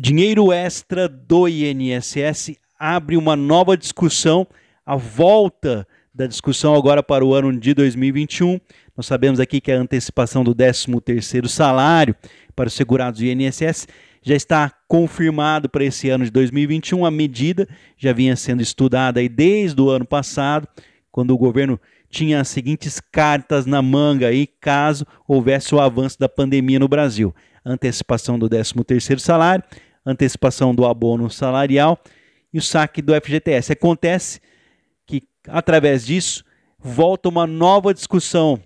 Dinheiro extra do INSS abre uma nova discussão, a volta da discussão agora para o ano de 2021. Nós sabemos aqui que a antecipação do 13º salário para os segurados do INSS já está confirmado para esse ano de 2021. A medida já vinha sendo estudada aí desde o ano passado, quando o governo tinha as seguintes cartas na manga aí, caso houvesse o avanço da pandemia no Brasil. Antecipação do 13º salário, antecipação do abono salarial e o saque do FGTS. Acontece que, através disso, volta uma nova discussão.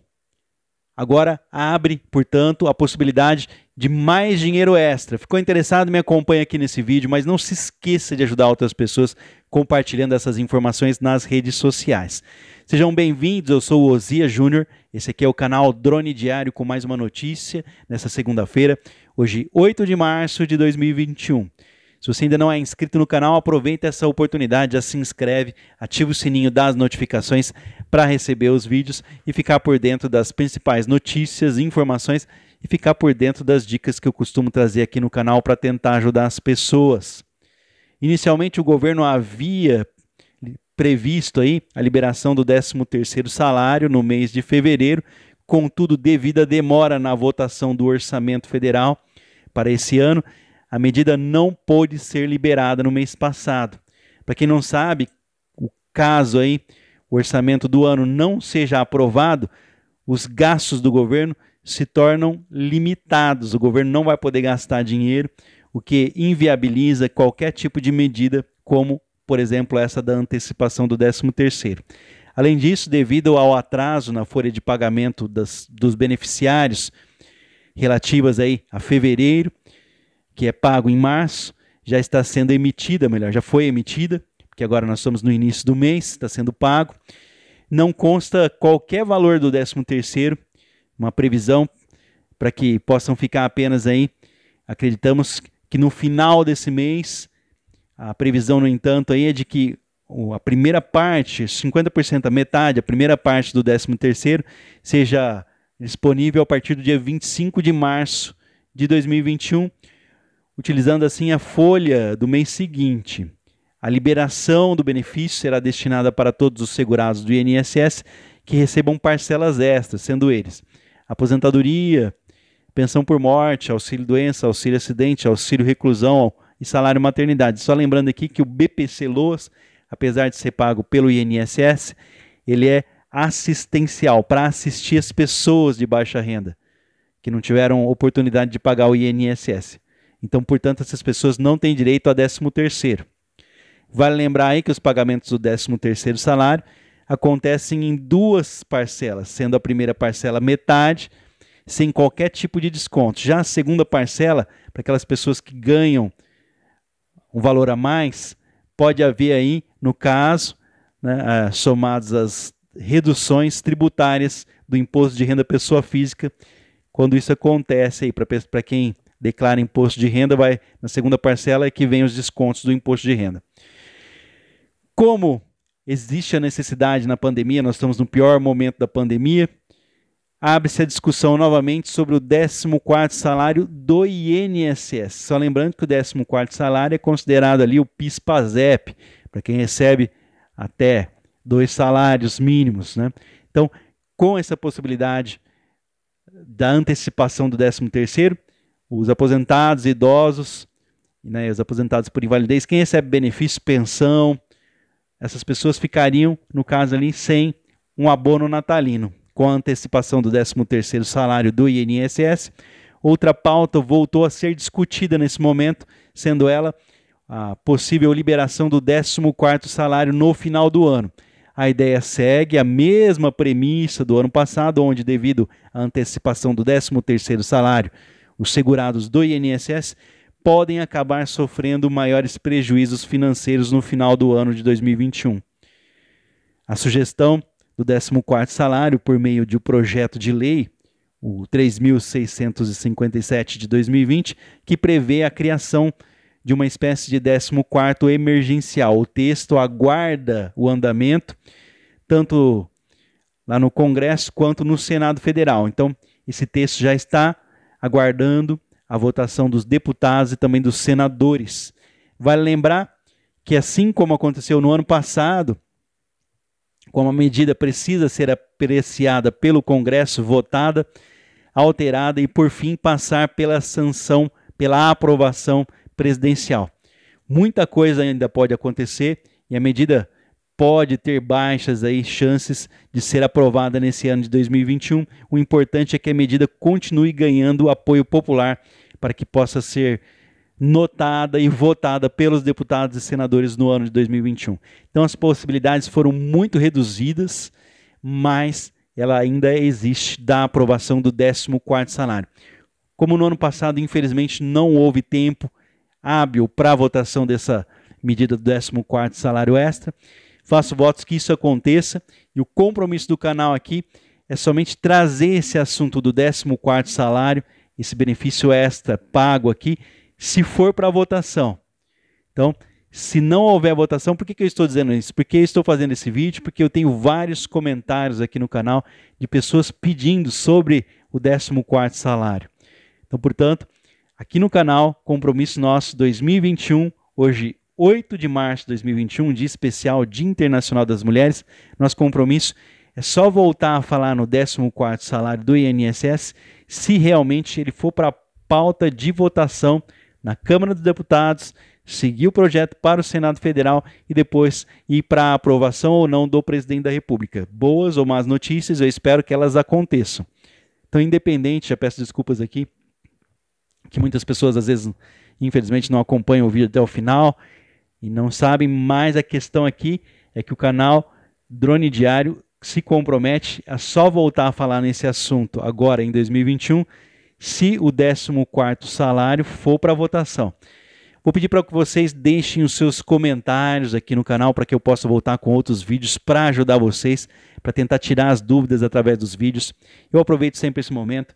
Agora abre, portanto, a possibilidade de mais dinheiro extra. Ficou interessado? Me acompanha aqui nesse vídeo, mas não se esqueça de ajudar outras pessoas compartilhando essas informações nas redes sociais. Sejam bem-vindos, eu sou o Ozia Júnior. Esse aqui é o canal Drone Diário com mais uma notícia nessa segunda-feira. Hoje, 8 de março de 2021. Se você ainda não é inscrito no canal, aproveita essa oportunidade, já se inscreve, ativa o sininho das notificações para receber os vídeos e ficar por dentro das principais notícias e informações e ficar por dentro das dicas que eu costumo trazer aqui no canal para tentar ajudar as pessoas. Inicialmente o governo havia previsto aí a liberação do 13º salário no mês de fevereiro Contudo, devido à demora na votação do orçamento federal para esse ano, a medida não pôde ser liberada no mês passado. Para quem não sabe, o caso aí, o orçamento do ano não seja aprovado, os gastos do governo se tornam limitados. O governo não vai poder gastar dinheiro, o que inviabiliza qualquer tipo de medida, como, por exemplo, essa da antecipação do 13º. Além disso, devido ao atraso na folha de pagamento das, dos beneficiários relativas aí a fevereiro, que é pago em março, já está sendo emitida, melhor, já foi emitida, porque agora nós estamos no início do mês, está sendo pago. Não consta qualquer valor do 13 terceiro, uma previsão para que possam ficar apenas aí. Acreditamos que no final desse mês, a previsão, no entanto, aí é de que a primeira parte, 50%, a metade, a primeira parte do 13º seja disponível a partir do dia 25 de março de 2021, utilizando assim a folha do mês seguinte. A liberação do benefício será destinada para todos os segurados do INSS que recebam parcelas extras, sendo eles aposentadoria, pensão por morte, auxílio doença, auxílio acidente, auxílio reclusão e salário maternidade. Só lembrando aqui que o BPC Loas apesar de ser pago pelo INSS, ele é assistencial para assistir as pessoas de baixa renda que não tiveram oportunidade de pagar o INSS. Então, portanto, essas pessoas não têm direito a 13 terceiro. Vale lembrar aí que os pagamentos do 13 terceiro salário acontecem em duas parcelas, sendo a primeira parcela metade, sem qualquer tipo de desconto. Já a segunda parcela, para aquelas pessoas que ganham um valor a mais, pode haver aí, no caso, né, ah, somadas as reduções tributárias do imposto de renda pessoa física. Quando isso acontece aí para quem declara imposto de renda, vai na segunda parcela é que vem os descontos do imposto de renda. Como existe a necessidade na pandemia, nós estamos no pior momento da pandemia, abre-se a discussão novamente sobre o 14º salário do INSS. Só lembrando que o 14º salário é considerado ali o PIS/PASEP, para quem recebe até dois salários mínimos, né? Então, com essa possibilidade da antecipação do 13º, os aposentados, idosos, né, os aposentados por invalidez, quem recebe benefício, pensão, essas pessoas ficariam, no caso ali, sem um abono natalino com a antecipação do 13º salário do INSS. Outra pauta voltou a ser discutida nesse momento, sendo ela a possível liberação do 14º salário no final do ano. A ideia segue a mesma premissa do ano passado, onde devido à antecipação do 13º salário, os segurados do INSS podem acabar sofrendo maiores prejuízos financeiros no final do ano de 2021. A sugestão do 14 salário por meio de um projeto de lei, o 3.657 de 2020, que prevê a criação de uma espécie de 14 emergencial. O texto aguarda o andamento, tanto lá no Congresso quanto no Senado Federal. Então, esse texto já está aguardando a votação dos deputados e também dos senadores. Vale lembrar que, assim como aconteceu no ano passado, como a medida precisa ser apreciada pelo Congresso, votada, alterada e, por fim, passar pela sanção, pela aprovação presidencial. Muita coisa ainda pode acontecer e a medida pode ter baixas aí chances de ser aprovada nesse ano de 2021. O importante é que a medida continue ganhando apoio popular para que possa ser notada e votada pelos deputados e senadores no ano de 2021. Então as possibilidades foram muito reduzidas, mas ela ainda existe da aprovação do 14 salário. Como no ano passado, infelizmente, não houve tempo hábil para a votação dessa medida do 14 salário extra, faço votos que isso aconteça e o compromisso do canal aqui é somente trazer esse assunto do 14 salário, esse benefício extra pago aqui, se for para votação. Então, se não houver votação, por que, que eu estou dizendo isso? Porque eu estou fazendo esse vídeo? Porque eu tenho vários comentários aqui no canal de pessoas pedindo sobre o 14 salário. Então, portanto, aqui no canal, compromisso nosso 2021, hoje 8 de março de 2021, dia especial, Dia Internacional das Mulheres, nosso compromisso é só voltar a falar no 14 salário do INSS, se realmente ele for para a pauta de votação na Câmara dos Deputados, seguir o projeto para o Senado Federal e depois ir para a aprovação ou não do presidente da República. Boas ou más notícias, eu espero que elas aconteçam. Então, independente, já peço desculpas aqui, que muitas pessoas às vezes, infelizmente, não acompanham o vídeo até o final e não sabem, mas a questão aqui é que o canal Drone Diário se compromete a só voltar a falar nesse assunto agora em 2021 se o 14º salário for para votação. Vou pedir para que vocês deixem os seus comentários aqui no canal para que eu possa voltar com outros vídeos para ajudar vocês, para tentar tirar as dúvidas através dos vídeos. Eu aproveito sempre esse momento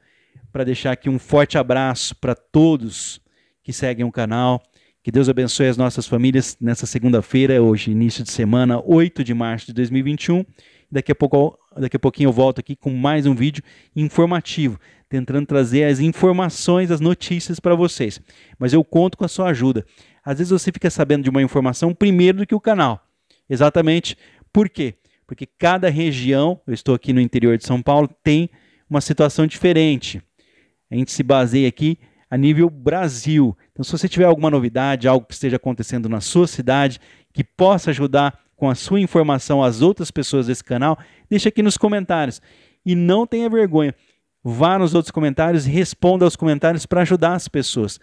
para deixar aqui um forte abraço para todos que seguem o canal. Que Deus abençoe as nossas famílias nessa segunda-feira, hoje, início de semana, 8 de março de 2021. Daqui a, pouco, daqui a pouquinho eu volto aqui com mais um vídeo informativo tentando trazer as informações, as notícias para vocês. Mas eu conto com a sua ajuda. Às vezes você fica sabendo de uma informação primeiro do que o canal. Exatamente. Por quê? Porque cada região, eu estou aqui no interior de São Paulo, tem uma situação diferente. A gente se baseia aqui a nível Brasil. Então, se você tiver alguma novidade, algo que esteja acontecendo na sua cidade, que possa ajudar com a sua informação as outras pessoas desse canal, deixa aqui nos comentários. E não tenha vergonha vá nos outros comentários, responda aos comentários para ajudar as pessoas.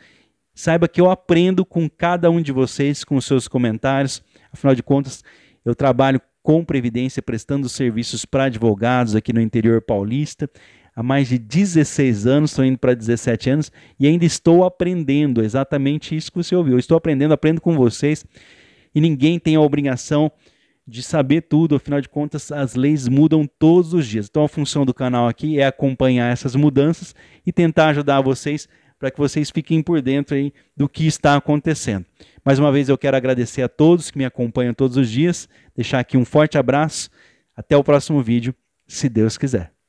Saiba que eu aprendo com cada um de vocês, com os seus comentários. Afinal de contas, eu trabalho com Previdência, prestando serviços para advogados aqui no interior paulista. Há mais de 16 anos, estou indo para 17 anos, e ainda estou aprendendo exatamente isso que você ouviu. Eu estou aprendendo, aprendo com vocês, e ninguém tem a obrigação de saber tudo, afinal de contas, as leis mudam todos os dias. Então, a função do canal aqui é acompanhar essas mudanças e tentar ajudar vocês para que vocês fiquem por dentro aí do que está acontecendo. Mais uma vez, eu quero agradecer a todos que me acompanham todos os dias, deixar aqui um forte abraço. Até o próximo vídeo, se Deus quiser.